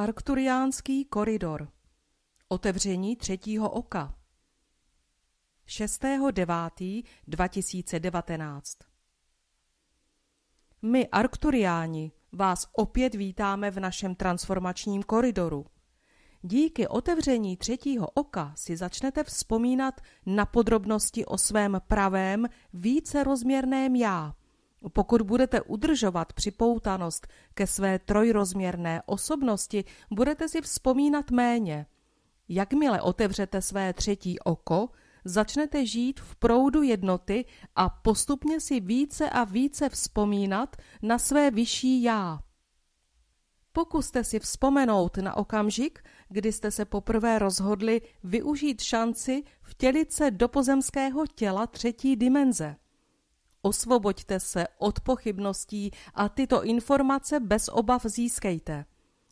Arkturiánský koridor. Otevření třetího oka. 6.9.2019 My, Arkturiáni, vás opět vítáme v našem transformačním koridoru. Díky otevření třetího oka si začnete vzpomínat na podrobnosti o svém pravém, vícerozměrném já – pokud budete udržovat připoutanost ke své trojrozměrné osobnosti, budete si vzpomínat méně. Jakmile otevřete své třetí oko, začnete žít v proudu jednoty a postupně si více a více vzpomínat na své vyšší já. Pokuste si vzpomenout na okamžik, kdy jste se poprvé rozhodli využít šanci vtělit se do pozemského těla třetí dimenze – Osvoboďte se od pochybností a tyto informace bez obav získejte.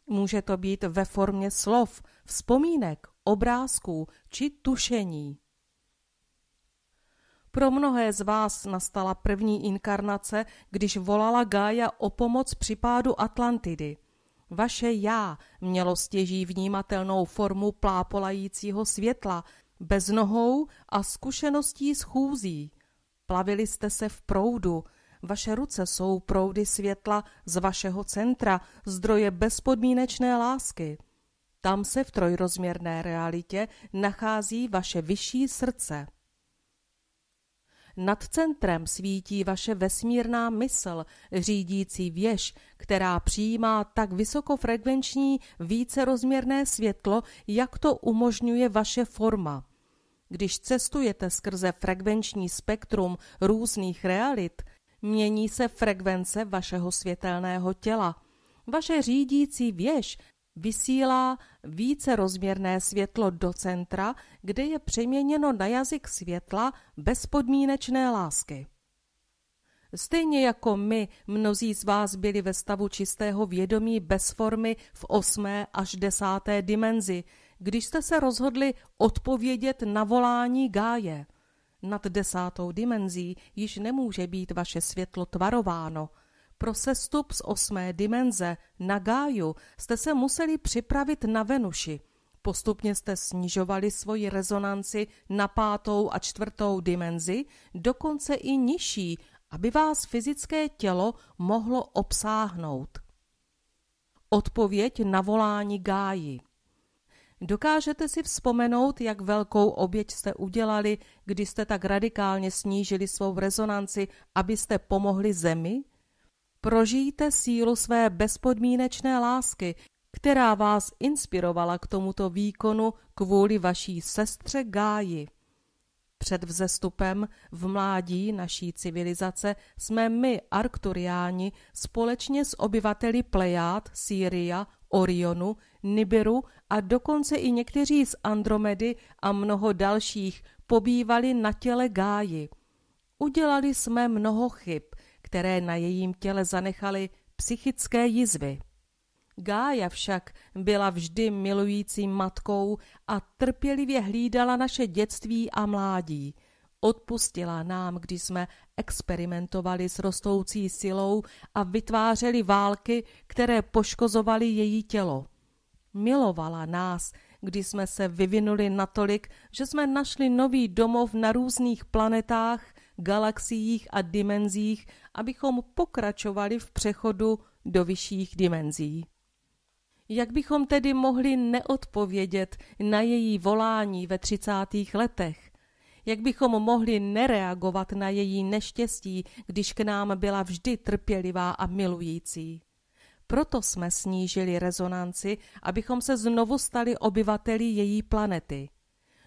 Může to být ve formě slov, vzpomínek, obrázků či tušení. Pro mnohé z vás nastala první inkarnace, když volala Gája o pomoc při pádu Atlantidy. Vaše já mělo stěží vnímatelnou formu plápolajícího světla, bez nohou a zkušeností schůzí. Plavili jste se v proudu. Vaše ruce jsou proudy světla z vašeho centra, zdroje bezpodmínečné lásky. Tam se v trojrozměrné realitě nachází vaše vyšší srdce. Nad centrem svítí vaše vesmírná mysl, řídící věž, která přijímá tak vysokofrekvenční vícerozměrné světlo, jak to umožňuje vaše forma. Když cestujete skrze frekvenční spektrum různých realit, mění se frekvence vašeho světelného těla. Vaše řídící věž vysílá více rozměrné světlo do centra, kde je přeměněno na jazyk světla bezpodmínečné lásky. Stejně jako my, mnozí z vás byli ve stavu čistého vědomí bez formy v osmé až desáté dimenzi, když jste se rozhodli odpovědět na volání Gáje. Nad desátou dimenzí již nemůže být vaše světlo tvarováno. Pro sestup z osmé dimenze na Gáju jste se museli připravit na Venuši. Postupně jste snižovali svoji rezonanci na pátou a čtvrtou dimenzi, dokonce i nižší, aby vás fyzické tělo mohlo obsáhnout. Odpověď na volání Gáji Dokážete si vzpomenout, jak velkou oběť jste udělali, kdy jste tak radikálně snížili svou rezonanci, abyste pomohli zemi? Prožijte sílu své bezpodmínečné lásky, která vás inspirovala k tomuto výkonu kvůli vaší sestře Gáji. Před vzestupem v mládí naší civilizace jsme my, Arkturiáni, společně s obyvateli Plejád, Sýria, Orionu, Nibiru a dokonce i někteří z Andromedy a mnoho dalších pobývali na těle Gáji. Udělali jsme mnoho chyb, které na jejím těle zanechaly psychické jizvy. Gája však byla vždy milující matkou a trpělivě hlídala naše dětství a mládí. Odpustila nám, když jsme experimentovali s rostoucí silou a vytvářeli války, které poškozovaly její tělo. Milovala nás, kdy jsme se vyvinuli natolik, že jsme našli nový domov na různých planetách, galaxiích a dimenzích, abychom pokračovali v přechodu do vyšších dimenzí. Jak bychom tedy mohli neodpovědět na její volání ve třicátých letech? Jak bychom mohli nereagovat na její neštěstí, když k nám byla vždy trpělivá a milující? Proto jsme snížili rezonanci, abychom se znovu stali obyvateli její planety.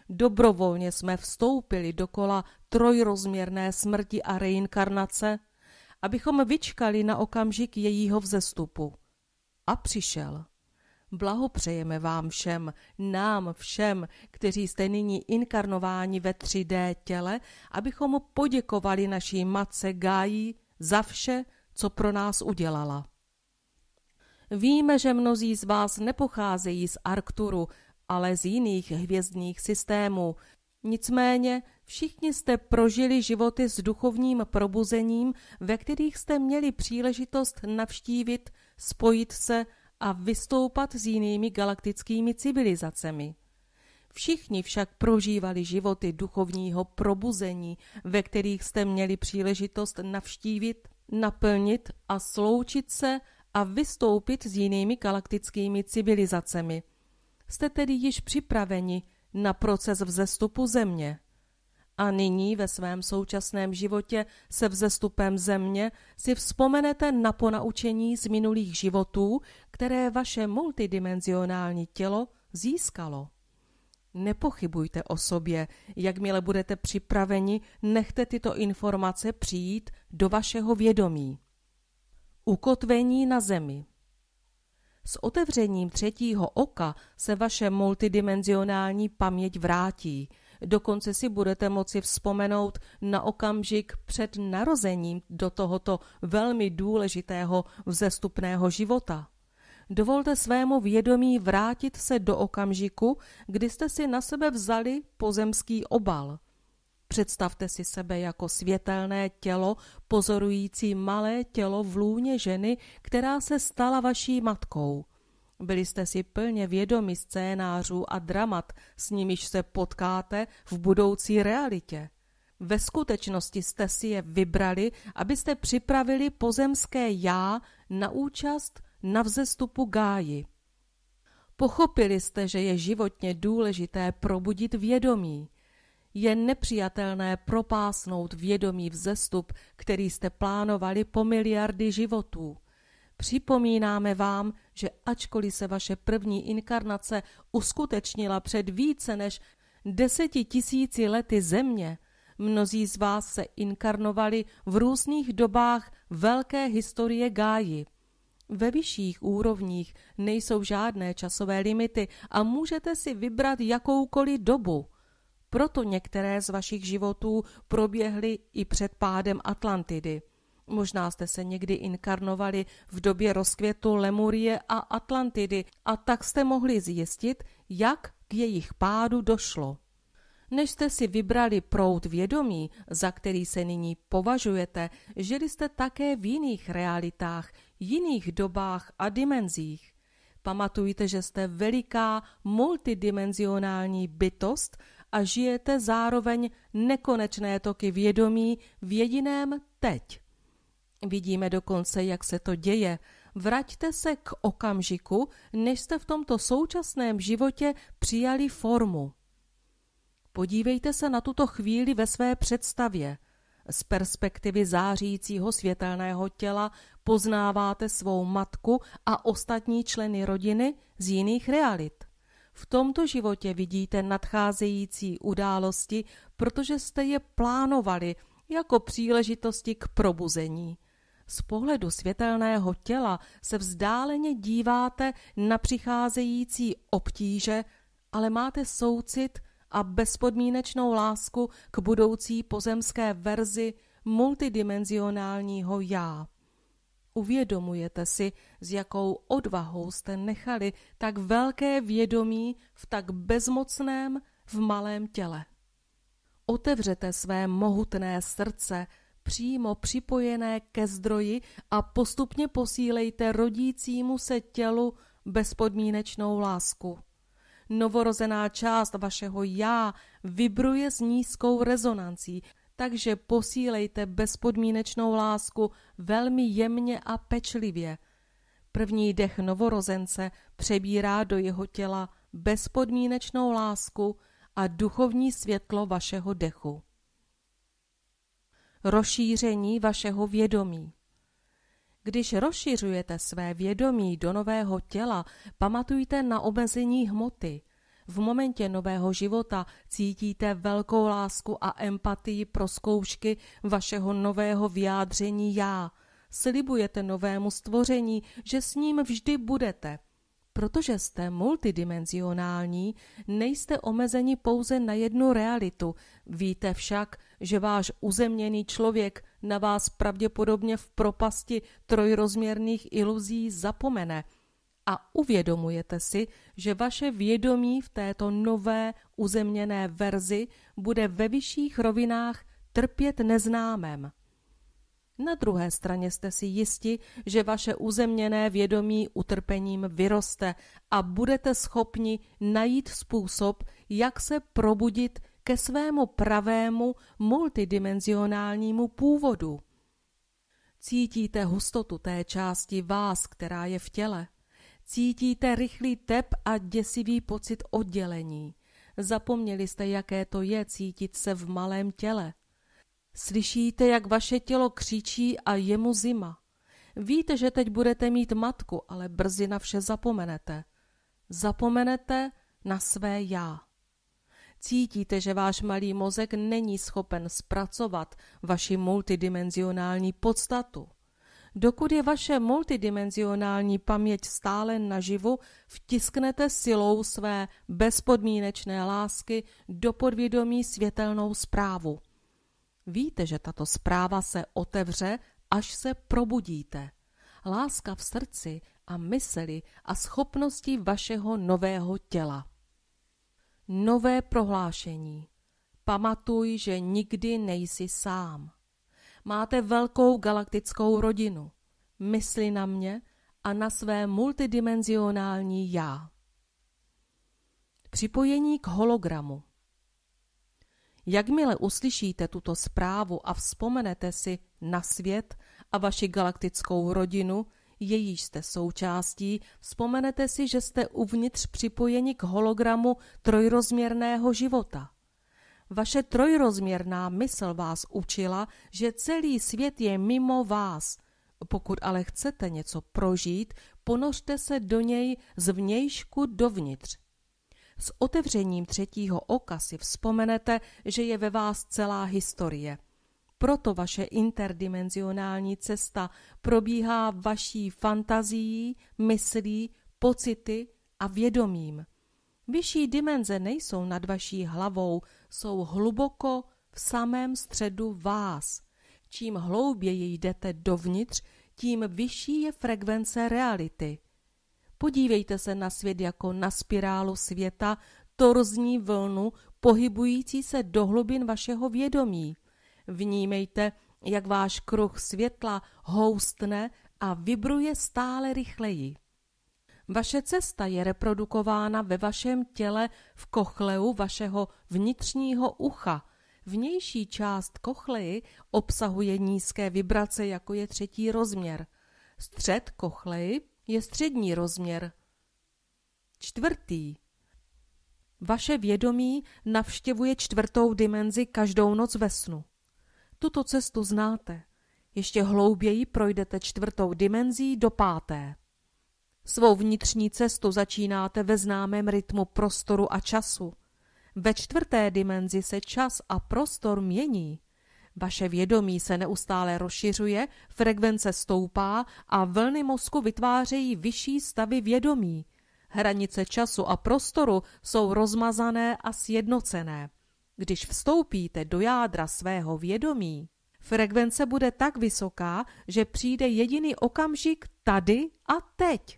Dobrovolně jsme vstoupili do kola trojrozměrné smrti a reinkarnace, abychom vyčkali na okamžik jejího vzestupu. A přišel. Blahopřejeme vám všem, nám všem, kteří jste nyní inkarnováni ve 3D těle, abychom poděkovali naší matce Gáji za vše, co pro nás udělala. Víme, že mnozí z vás nepocházejí z Arkturu, ale z jiných hvězdných systémů. Nicméně všichni jste prožili životy s duchovním probuzením, ve kterých jste měli příležitost navštívit, spojit se a vystoupat s jinými galaktickými civilizacemi. Všichni však prožívali životy duchovního probuzení, ve kterých jste měli příležitost navštívit, naplnit a sloučit se a vystoupit s jinými galaktickými civilizacemi. Jste tedy již připraveni na proces vzestupu Země a nyní ve svém současném životě se vzestupem země si vzpomenete na ponaučení z minulých životů, které vaše multidimenzionální tělo získalo. Nepochybujte o sobě, jakmile budete připraveni, nechte tyto informace přijít do vašeho vědomí. Ukotvení na zemi S otevřením třetího oka se vaše multidimenzionální paměť vrátí – Dokonce si budete moci vzpomenout na okamžik před narozením do tohoto velmi důležitého vzestupného života. Dovolte svému vědomí vrátit se do okamžiku, kdy jste si na sebe vzali pozemský obal. Představte si sebe jako světelné tělo, pozorující malé tělo v lůně ženy, která se stala vaší matkou – byli jste si plně vědomi scénářů a dramat, s nimiž se potkáte v budoucí realitě. Ve skutečnosti jste si je vybrali, abyste připravili pozemské já na účast na vzestupu gáji. Pochopili jste, že je životně důležité probudit vědomí. Je nepřijatelné propásnout vědomí vzestup, který jste plánovali po miliardy životů. Připomínáme vám, že ačkoliv se vaše první inkarnace uskutečnila před více než deseti tisíci lety země, mnozí z vás se inkarnovali v různých dobách velké historie Gáji. Ve vyšších úrovních nejsou žádné časové limity a můžete si vybrat jakoukoliv dobu. Proto některé z vašich životů proběhly i před pádem Atlantidy. Možná jste se někdy inkarnovali v době rozkvětu Lemurie a Atlantidy a tak jste mohli zjistit, jak k jejich pádu došlo. Než jste si vybrali prout vědomí, za který se nyní považujete, žili jste také v jiných realitách, jiných dobách a dimenzích. Pamatujte, že jste veliká multidimenzionální bytost a žijete zároveň nekonečné toky vědomí v jediném teď. Vidíme dokonce, jak se to děje. Vraťte se k okamžiku, než jste v tomto současném životě přijali formu. Podívejte se na tuto chvíli ve své představě. Z perspektivy zářícího světelného těla poznáváte svou matku a ostatní členy rodiny z jiných realit. V tomto životě vidíte nadcházející události, protože jste je plánovali jako příležitosti k probuzení. Z pohledu světelného těla se vzdáleně díváte na přicházející obtíže, ale máte soucit a bezpodmínečnou lásku k budoucí pozemské verzi multidimenzionálního já. Uvědomujete si, s jakou odvahou jste nechali tak velké vědomí v tak bezmocném, v malém těle. Otevřete své mohutné srdce přímo připojené ke zdroji a postupně posílejte rodícímu se tělu bezpodmínečnou lásku. Novorozená část vašeho já vibruje s nízkou rezonancí, takže posílejte bezpodmínečnou lásku velmi jemně a pečlivě. První dech novorozence přebírá do jeho těla bezpodmínečnou lásku a duchovní světlo vašeho dechu rozšíření vašeho vědomí. Když rozšiřujete své vědomí do nového těla, pamatujte na omezení hmoty. V momentě nového života cítíte velkou lásku a empatii pro zkoušky vašeho nového vyjádření já. Slibujete novému stvoření, že s ním vždy budete – Protože jste multidimenzionální, nejste omezeni pouze na jednu realitu. Víte však, že váš uzemněný člověk na vás pravděpodobně v propasti trojrozměrných iluzí zapomene a uvědomujete si, že vaše vědomí v této nové uzemněné verzi bude ve vyšších rovinách trpět neznámem. Na druhé straně jste si jisti, že vaše uzemněné vědomí utrpením vyroste a budete schopni najít způsob, jak se probudit ke svému pravému multidimenzionálnímu původu. Cítíte hustotu té části vás, která je v těle. Cítíte rychlý tep a děsivý pocit oddělení. Zapomněli jste, jaké to je cítit se v malém těle. Slyšíte, jak vaše tělo křičí a je mu zima. Víte, že teď budete mít matku, ale brzy na vše zapomenete. Zapomenete na své já. Cítíte, že váš malý mozek není schopen zpracovat vaši multidimenzionální podstatu. Dokud je vaše multidimenzionální paměť stále naživu, vtisknete silou své bezpodmínečné lásky do podvědomí světelnou zprávu – Víte, že tato zpráva se otevře, až se probudíte. Láska v srdci a mysli a schopnosti vašeho nového těla. Nové prohlášení. Pamatuj, že nikdy nejsi sám. Máte velkou galaktickou rodinu. Mysli na mě a na své multidimenzionální já. Připojení k hologramu. Jakmile uslyšíte tuto zprávu a vzpomenete si na svět a vaši galaktickou rodinu, jejíž jste součástí, vzpomenete si, že jste uvnitř připojeni k hologramu trojrozměrného života. Vaše trojrozměrná mysl vás učila, že celý svět je mimo vás. Pokud ale chcete něco prožít, ponořte se do něj zvnějšku dovnitř. S otevřením třetího oka si vzpomenete, že je ve vás celá historie. Proto vaše interdimenzionální cesta probíhá vaší fantazií, myslí, pocity a vědomím. Vyšší dimenze nejsou nad vaší hlavou, jsou hluboko v samém středu vás. Čím hlouběji jdete dovnitř, tím vyšší je frekvence reality. Podívejte se na svět jako na spirálu světa, torzní vlnu, pohybující se do hlubin vašeho vědomí. Vnímejte, jak váš kruh světla houstne a vibruje stále rychleji. Vaše cesta je reprodukována ve vašem těle v kochleu vašeho vnitřního ucha. Vnější část kochleji obsahuje nízké vibrace, jako je třetí rozměr. Střed kochleji je střední rozměr. Čtvrtý. Vaše vědomí navštěvuje čtvrtou dimenzi každou noc ve snu. Tuto cestu znáte. Ještě hlouběji projdete čtvrtou dimenzí do páté. Svou vnitřní cestu začínáte ve známém rytmu prostoru a času. Ve čtvrté dimenzi se čas a prostor mění. Vaše vědomí se neustále rozšiřuje, frekvence stoupá a vlny mozku vytvářejí vyšší stavy vědomí. Hranice času a prostoru jsou rozmazané a sjednocené. Když vstoupíte do jádra svého vědomí, frekvence bude tak vysoká, že přijde jediný okamžik tady a teď.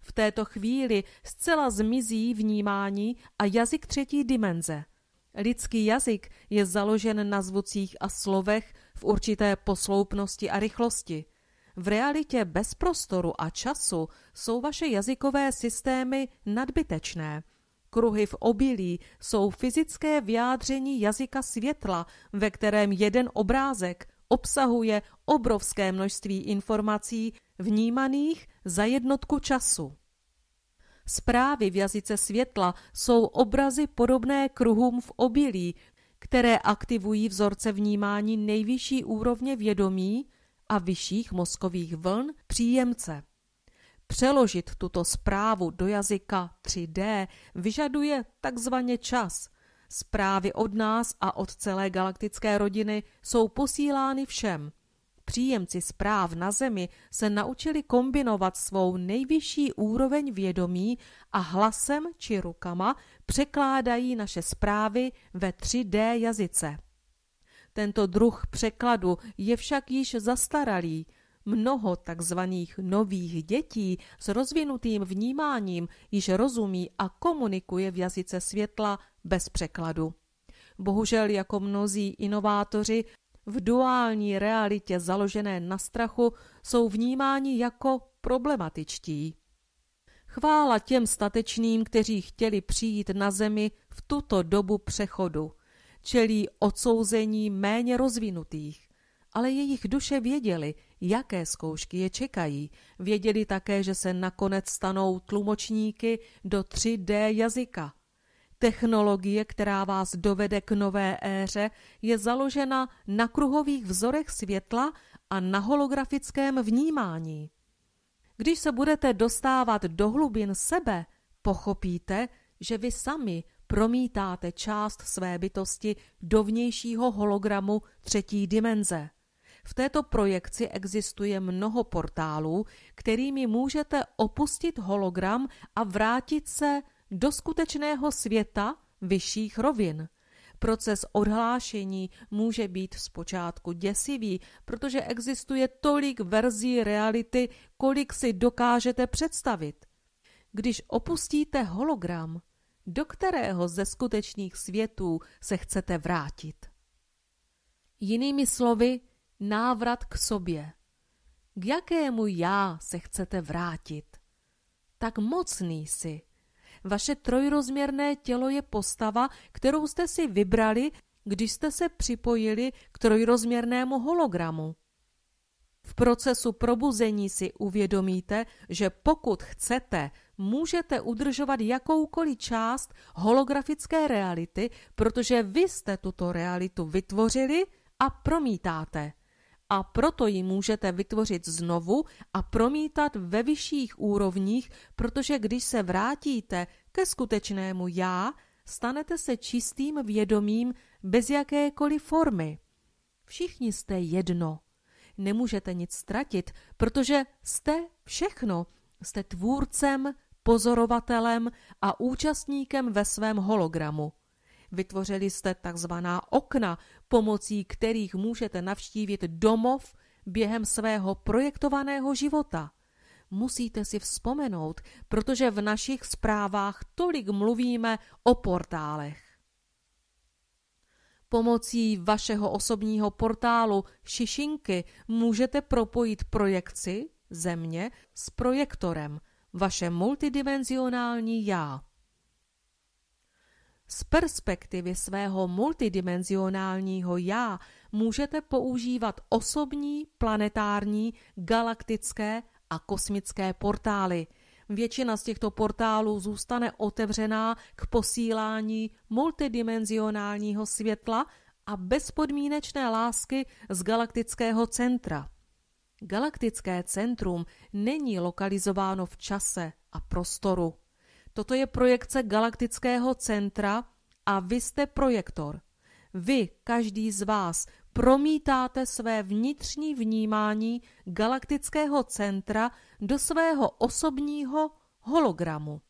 V této chvíli zcela zmizí vnímání a jazyk třetí dimenze – Lidský jazyk je založen na zvucích a slovech v určité posloupnosti a rychlosti. V realitě bez prostoru a času jsou vaše jazykové systémy nadbytečné. Kruhy v obilí jsou fyzické vyjádření jazyka světla, ve kterém jeden obrázek obsahuje obrovské množství informací vnímaných za jednotku času. Zprávy v jazyce světla jsou obrazy podobné kruhům v obilí, které aktivují vzorce vnímání nejvyšší úrovně vědomí a vyšších mozkových vln příjemce. Přeložit tuto zprávu do jazyka 3D vyžaduje takzvaně čas. Zprávy od nás a od celé galaktické rodiny jsou posílány všem – příjemci zpráv na Zemi se naučili kombinovat svou nejvyšší úroveň vědomí a hlasem či rukama překládají naše zprávy ve 3D jazyce. Tento druh překladu je však již zastaralý. Mnoho takzvaných nových dětí s rozvinutým vnímáním již rozumí a komunikuje v jazyce světla bez překladu. Bohužel jako mnozí inovátoři v duální realitě založené na strachu jsou vnímáni jako problematičtí. Chvála těm statečným, kteří chtěli přijít na zemi v tuto dobu přechodu. Čelí odsouzení méně rozvinutých. Ale jejich duše věděli, jaké zkoušky je čekají. Věděli také, že se nakonec stanou tlumočníky do 3D jazyka. Technologie, která vás dovede k nové éře, je založena na kruhových vzorech světla a na holografickém vnímání. Když se budete dostávat do hlubin sebe, pochopíte, že vy sami promítáte část své bytosti do vnějšího hologramu třetí dimenze. V této projekci existuje mnoho portálů, kterými můžete opustit hologram a vrátit se do skutečného světa vyšších rovin. Proces odhlášení může být zpočátku děsivý, protože existuje tolik verzí reality, kolik si dokážete představit. Když opustíte hologram, do kterého ze skutečných světů se chcete vrátit? Jinými slovy, návrat k sobě. K jakému já se chcete vrátit? Tak mocný jsi. Vaše trojrozměrné tělo je postava, kterou jste si vybrali, když jste se připojili k trojrozměrnému hologramu. V procesu probuzení si uvědomíte, že pokud chcete, můžete udržovat jakoukoliv část holografické reality, protože vy jste tuto realitu vytvořili a promítáte a proto ji můžete vytvořit znovu a promítat ve vyšších úrovních, protože když se vrátíte ke skutečnému já, stanete se čistým vědomím bez jakékoliv formy. Všichni jste jedno. Nemůžete nic ztratit, protože jste všechno. Jste tvůrcem, pozorovatelem a účastníkem ve svém hologramu. Vytvořili jste takzvaná okna, pomocí kterých můžete navštívit domov během svého projektovaného života. Musíte si vzpomenout, protože v našich zprávách tolik mluvíme o portálech. Pomocí vašeho osobního portálu Šišinky můžete propojit projekci země s projektorem, vaše multidimenzionální já. Z perspektivy svého multidimenzionálního já můžete používat osobní, planetární, galaktické a kosmické portály. Většina z těchto portálů zůstane otevřená k posílání multidimenzionálního světla a bezpodmínečné lásky z galaktického centra. Galaktické centrum není lokalizováno v čase a prostoru. Toto je projekce galaktického centra a vy jste projektor. Vy, každý z vás, promítáte své vnitřní vnímání galaktického centra do svého osobního hologramu.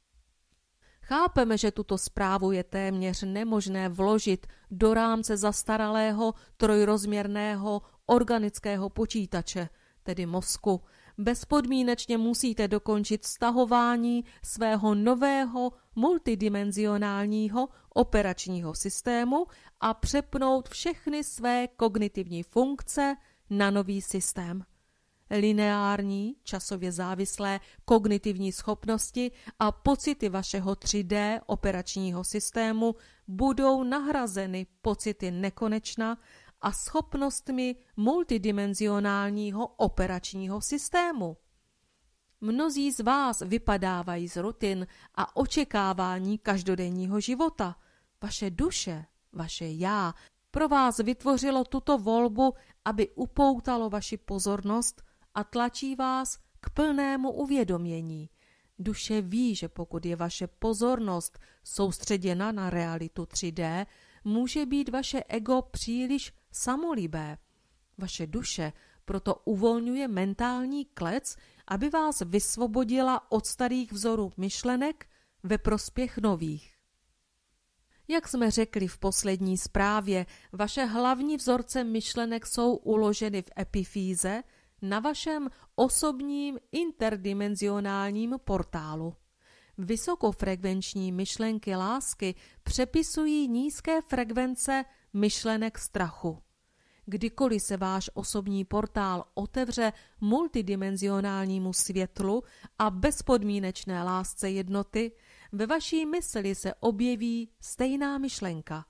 Chápeme, že tuto zprávu je téměř nemožné vložit do rámce zastaralého trojrozměrného organického počítače, tedy mozku, bezpodmínečně musíte dokončit stahování svého nového multidimenzionálního operačního systému a přepnout všechny své kognitivní funkce na nový systém. Lineární, časově závislé kognitivní schopnosti a pocity vašeho 3D operačního systému budou nahrazeny pocity nekonečna a schopnostmi multidimenzionálního operačního systému. Mnozí z vás vypadávají z rutin a očekávání každodenního života. Vaše duše, vaše já, pro vás vytvořilo tuto volbu, aby upoutalo vaši pozornost a tlačí vás k plnému uvědomění. Duše ví, že pokud je vaše pozornost soustředěna na realitu 3D, může být vaše ego příliš samolibé. Vaše duše proto uvolňuje mentální klec, aby vás vysvobodila od starých vzorů myšlenek ve prospěch nových. Jak jsme řekli v poslední zprávě, vaše hlavní vzorce myšlenek jsou uloženy v epifíze na vašem osobním interdimenzionálním portálu. Vysokofrekvenční myšlenky lásky přepisují nízké frekvence myšlenek strachu. Kdykoliv se váš osobní portál otevře multidimenzionálnímu světlu a bezpodmínečné lásce jednoty, ve vaší mysli se objeví stejná myšlenka.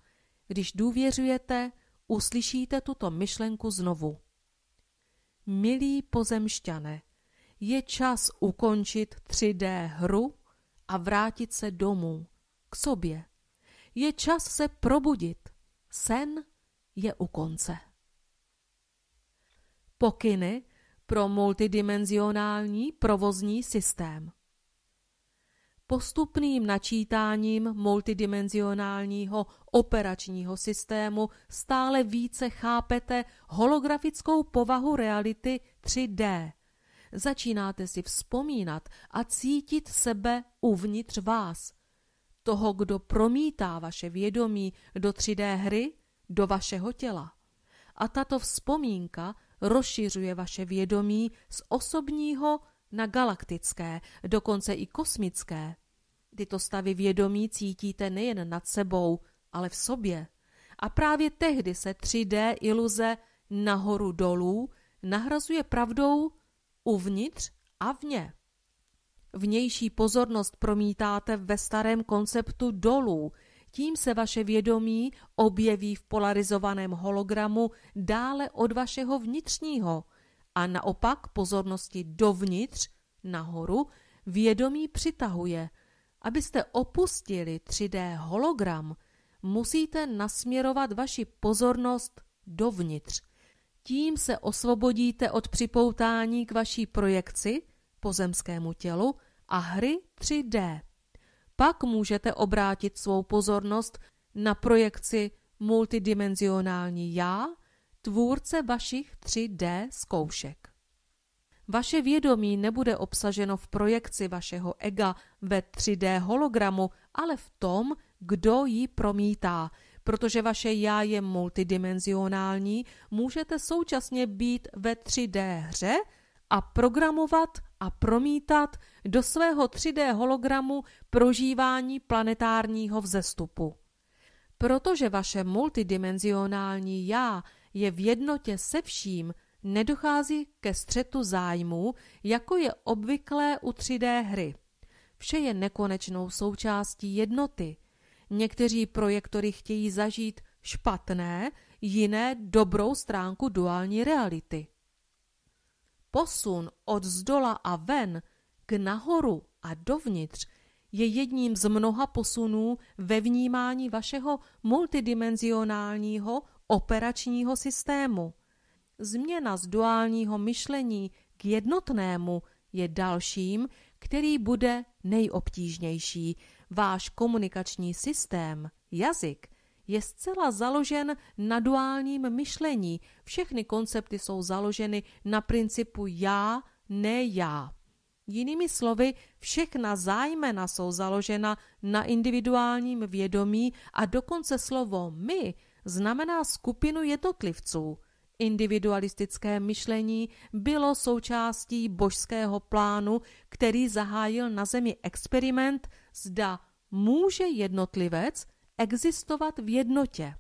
Když důvěřujete, uslyšíte tuto myšlenku znovu. Milí pozemšťané, je čas ukončit 3D hru a vrátit se domů, k sobě. Je čas se probudit. Sen je u konce pokyny pro multidimenzionální provozní systém. Postupným načítáním multidimenzionálního operačního systému stále více chápete holografickou povahu reality 3D. Začínáte si vzpomínat a cítit sebe uvnitř vás, toho, kdo promítá vaše vědomí do 3D hry, do vašeho těla. A tato vzpomínka rozšiřuje vaše vědomí z osobního na galaktické, dokonce i kosmické. Tyto stavy vědomí cítíte nejen nad sebou, ale v sobě. A právě tehdy se 3D iluze nahoru dolů nahrazuje pravdou uvnitř a vně. Vnější pozornost promítáte ve starém konceptu dolů, tím se vaše vědomí objeví v polarizovaném hologramu dále od vašeho vnitřního a naopak pozornosti dovnitř, nahoru, vědomí přitahuje. Abyste opustili 3D hologram, musíte nasměrovat vaši pozornost dovnitř. Tím se osvobodíte od připoutání k vaší projekci, pozemskému tělu a hry 3D pak můžete obrátit svou pozornost na projekci multidimenzionální já, tvůrce vašich 3D zkoušek. Vaše vědomí nebude obsaženo v projekci vašeho ega ve 3D hologramu, ale v tom, kdo ji promítá. Protože vaše já je multidimenzionální, můžete současně být ve 3D hře a programovat a promítat do svého 3D hologramu prožívání planetárního vzestupu. Protože vaše multidimenzionální já je v jednotě se vším, nedochází ke střetu zájmů, jako je obvyklé u 3D hry. Vše je nekonečnou součástí jednoty. Někteří projektory chtějí zažít špatné, jiné dobrou stránku duální reality. Posun od zdola a ven k nahoru a dovnitř je jedním z mnoha posunů ve vnímání vašeho multidimenzionálního operačního systému. Změna z duálního myšlení k jednotnému je dalším, který bude nejobtížnější. Váš komunikační systém, jazyk, je zcela založen na duálním myšlení. Všechny koncepty jsou založeny na principu já, ne já. Jinými slovy, všechna zájmena jsou založena na individuálním vědomí a dokonce slovo my znamená skupinu jednotlivců. Individualistické myšlení bylo součástí božského plánu, který zahájil na zemi experiment, zda může jednotlivec existovat v jednotě.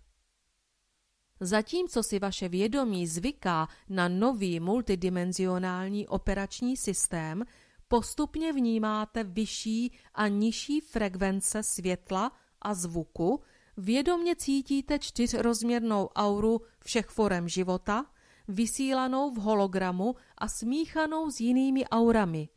Zatímco si vaše vědomí zvyká na nový multidimenzionální operační systém, postupně vnímáte vyšší a nižší frekvence světla a zvuku, vědomně cítíte čtyřrozměrnou auru všech forem života, vysílanou v hologramu a smíchanou s jinými aurami.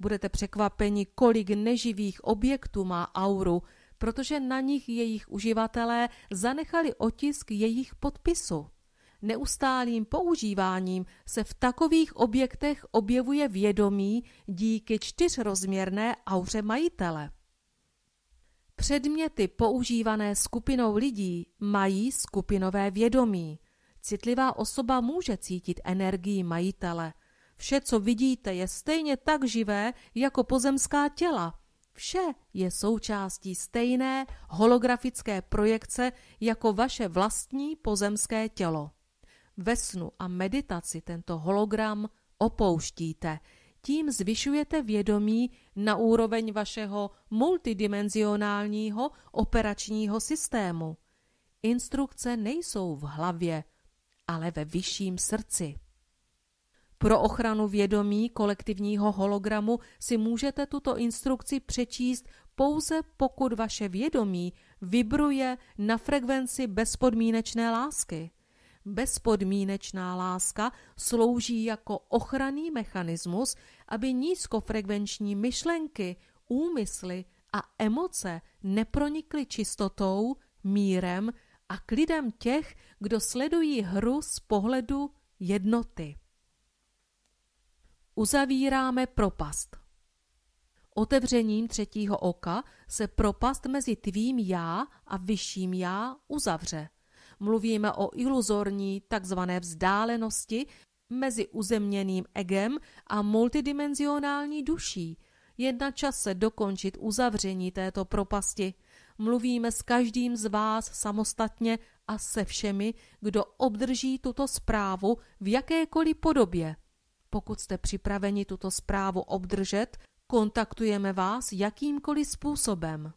Budete překvapeni, kolik neživých objektů má auru protože na nich jejich uživatelé zanechali otisk jejich podpisu. Neustálým používáním se v takových objektech objevuje vědomí díky čtyřrozměrné auře majitele. Předměty používané skupinou lidí mají skupinové vědomí. Citlivá osoba může cítit energii majitele. Vše, co vidíte, je stejně tak živé jako pozemská těla. Vše je součástí stejné holografické projekce jako vaše vlastní pozemské tělo. Ve snu a meditaci tento hologram opouštíte. Tím zvyšujete vědomí na úroveň vašeho multidimenzionálního operačního systému. Instrukce nejsou v hlavě, ale ve vyšším srdci. Pro ochranu vědomí kolektivního hologramu si můžete tuto instrukci přečíst pouze pokud vaše vědomí vibruje na frekvenci bezpodmínečné lásky. Bezpodmínečná láska slouží jako ochranný mechanismus, aby nízkofrekvenční myšlenky, úmysly a emoce nepronikly čistotou, mírem a klidem těch, kdo sledují hru z pohledu jednoty uzavíráme propast. Otevřením třetího oka se propast mezi tvým já a vyšším já uzavře. Mluvíme o iluzorní takzvané vzdálenosti mezi uzemněným egem a multidimenzionální duší. Je na čase dokončit uzavření této propasti. Mluvíme s každým z vás samostatně a se všemi, kdo obdrží tuto zprávu v jakékoliv podobě. Pokud jste připraveni tuto zprávu obdržet, kontaktujeme vás jakýmkoliv způsobem.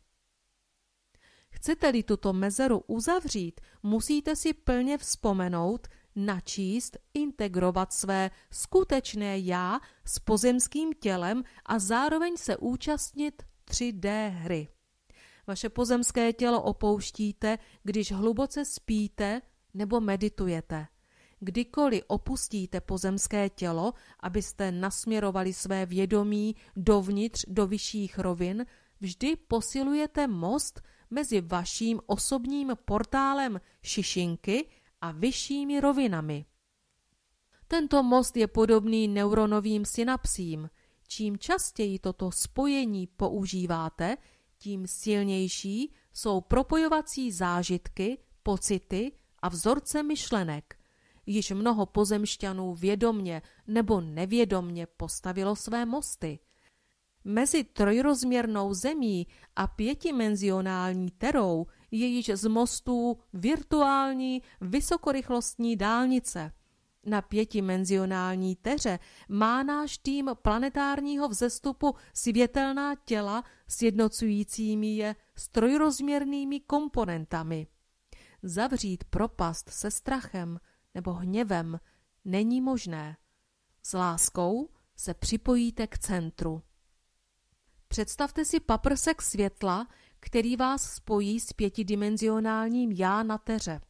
Chcete-li tuto mezeru uzavřít, musíte si plně vzpomenout, načíst, integrovat své skutečné já s pozemským tělem a zároveň se účastnit 3D hry. Vaše pozemské tělo opouštíte, když hluboce spíte nebo meditujete – kdykoliv opustíte pozemské tělo, abyste nasměrovali své vědomí dovnitř do vyšších rovin, vždy posilujete most mezi vaším osobním portálem šišinky a vyššími rovinami. Tento most je podobný neuronovým synapsím. Čím častěji toto spojení používáte, tím silnější jsou propojovací zážitky, pocity a vzorce myšlenek. Již mnoho pozemšťanů vědomně nebo nevědomně postavilo své mosty. Mezi trojrozměrnou zemí a pětimenzionální terou je již z mostů virtuální vysokorychlostní dálnice. Na pětimenzionální teře má náš tým planetárního vzestupu světelná těla sjednocujícími je s trojrozměrnými komponentami. Zavřít propast se strachem – nebo hněvem není možné. S láskou se připojíte k centru. Představte si paprsek světla, který vás spojí s pětidimenzionálním já na teře.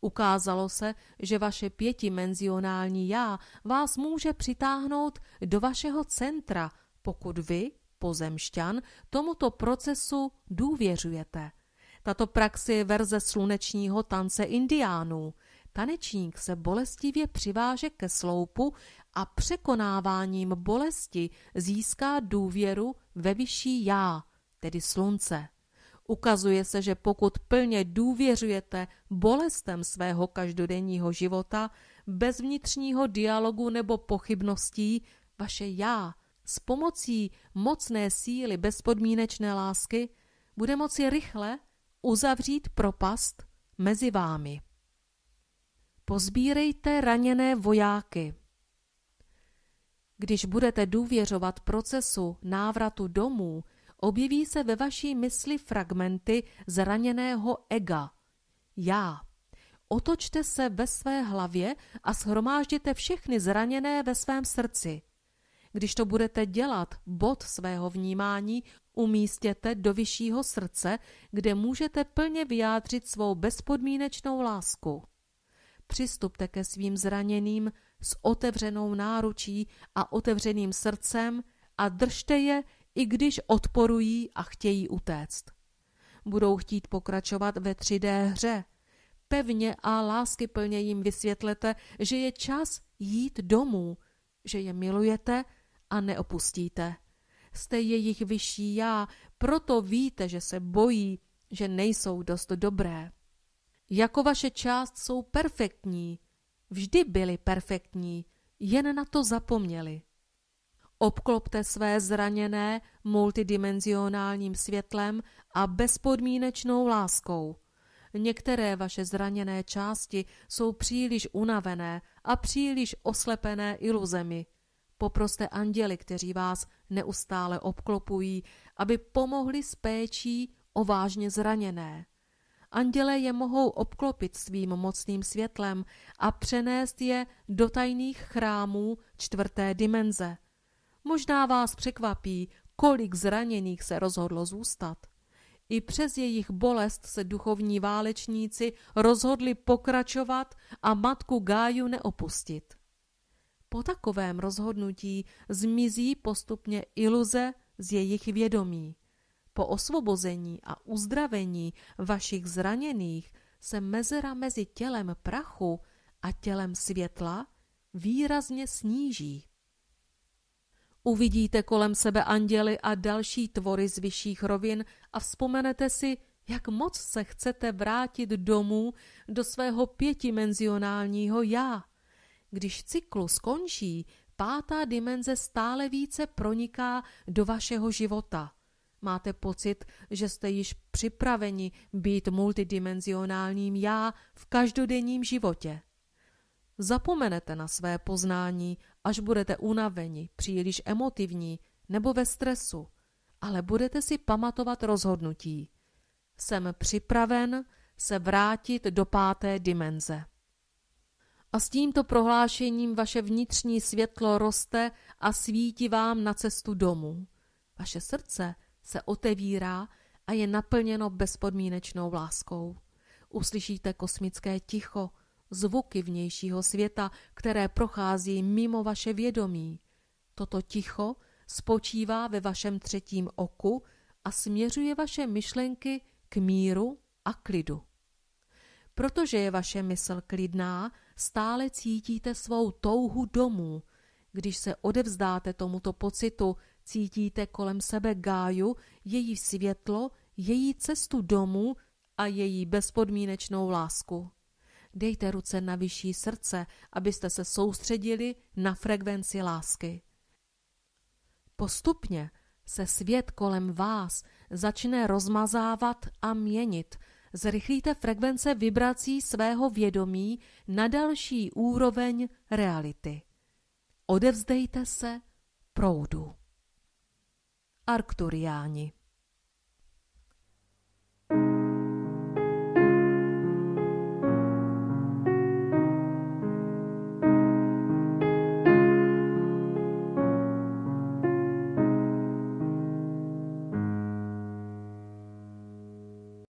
Ukázalo se, že vaše pětidimenzionální já vás může přitáhnout do vašeho centra, pokud vy, pozemšťan, tomuto procesu důvěřujete. Tato praxe je verze slunečního tance indiánů – Tanečník se bolestivě přiváže ke sloupu a překonáváním bolesti získá důvěru ve vyšší já, tedy slunce. Ukazuje se, že pokud plně důvěřujete bolestem svého každodenního života, bez vnitřního dialogu nebo pochybností, vaše já s pomocí mocné síly bezpodmínečné lásky bude moci rychle uzavřít propast mezi vámi pozbírejte raněné vojáky. Když budete důvěřovat procesu návratu domů, objeví se ve vaší mysli fragmenty zraněného ega, já. Otočte se ve své hlavě a schromážděte všechny zraněné ve svém srdci. Když to budete dělat, bod svého vnímání umístěte do vyššího srdce, kde můžete plně vyjádřit svou bezpodmínečnou lásku přistupte ke svým zraněným s otevřenou náručí a otevřeným srdcem a držte je, i když odporují a chtějí utéct. Budou chtít pokračovat ve 3D hře. Pevně a láskyplně jim vysvětlete, že je čas jít domů, že je milujete a neopustíte. Jste jejich vyšší já, proto víte, že se bojí, že nejsou dost dobré. Jako vaše část jsou perfektní, vždy byli perfektní, jen na to zapomněli. Obklopte své zraněné multidimenzionálním světlem a bezpodmínečnou láskou. Některé vaše zraněné části jsou příliš unavené a příliš oslepené iluzemi. Poproste anděli, kteří vás neustále obklopují, aby pomohli s péčí o vážně zraněné. Anděle je mohou obklopit svým mocným světlem a přenést je do tajných chrámů čtvrté dimenze. Možná vás překvapí, kolik zraněných se rozhodlo zůstat. I přes jejich bolest se duchovní válečníci rozhodli pokračovat a matku Gáju neopustit. Po takovém rozhodnutí zmizí postupně iluze z jejich vědomí. Po osvobození a uzdravení vašich zraněných se mezera mezi tělem prachu a tělem světla výrazně sníží. Uvidíte kolem sebe anděly a další tvory z vyšších rovin a vzpomenete si, jak moc se chcete vrátit domů do svého pětimenzionálního já. Když cyklus skončí, pátá dimenze stále více proniká do vašeho života. Máte pocit, že jste již připraveni být multidimenzionálním já v každodenním životě. Zapomenete na své poznání, až budete unaveni, příliš emotivní nebo ve stresu, ale budete si pamatovat rozhodnutí. Jsem připraven se vrátit do páté dimenze. A s tímto prohlášením vaše vnitřní světlo roste a svítí vám na cestu domů. Vaše srdce se otevírá a je naplněno bezpodmínečnou láskou. Uslyšíte kosmické ticho, zvuky vnějšího světa, které prochází mimo vaše vědomí. Toto ticho spočívá ve vašem třetím oku a směřuje vaše myšlenky k míru a klidu. Protože je vaše mysl klidná, stále cítíte svou touhu domů. Když se odevzdáte tomuto pocitu, Cítíte kolem sebe Gáju, její světlo, její cestu domů a její bezpodmínečnou lásku. Dejte ruce na vyšší srdce, abyste se soustředili na frekvenci lásky. Postupně se svět kolem vás začne rozmazávat a měnit. Zrychlíte frekvence vibrací svého vědomí na další úroveň reality. Odevzdejte se proudu. arcturiáni.